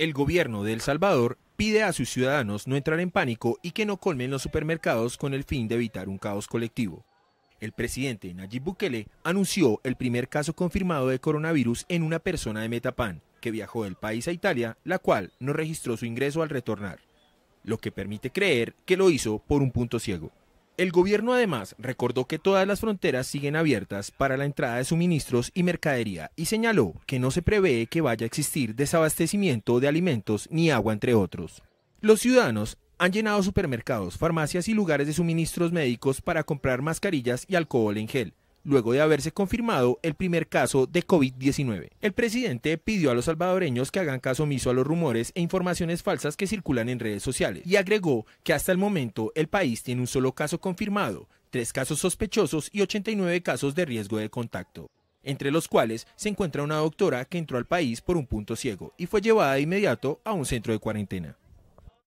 El gobierno de El Salvador pide a sus ciudadanos no entrar en pánico y que no colmen los supermercados con el fin de evitar un caos colectivo. El presidente Nayib Bukele anunció el primer caso confirmado de coronavirus en una persona de Metapan, que viajó del país a Italia, la cual no registró su ingreso al retornar, lo que permite creer que lo hizo por un punto ciego. El gobierno además recordó que todas las fronteras siguen abiertas para la entrada de suministros y mercadería y señaló que no se prevé que vaya a existir desabastecimiento de alimentos ni agua, entre otros. Los ciudadanos han llenado supermercados, farmacias y lugares de suministros médicos para comprar mascarillas y alcohol en gel luego de haberse confirmado el primer caso de COVID-19. El presidente pidió a los salvadoreños que hagan caso omiso a los rumores e informaciones falsas que circulan en redes sociales y agregó que hasta el momento el país tiene un solo caso confirmado, tres casos sospechosos y 89 casos de riesgo de contacto entre los cuales se encuentra una doctora que entró al país por un punto ciego y fue llevada de inmediato a un centro de cuarentena.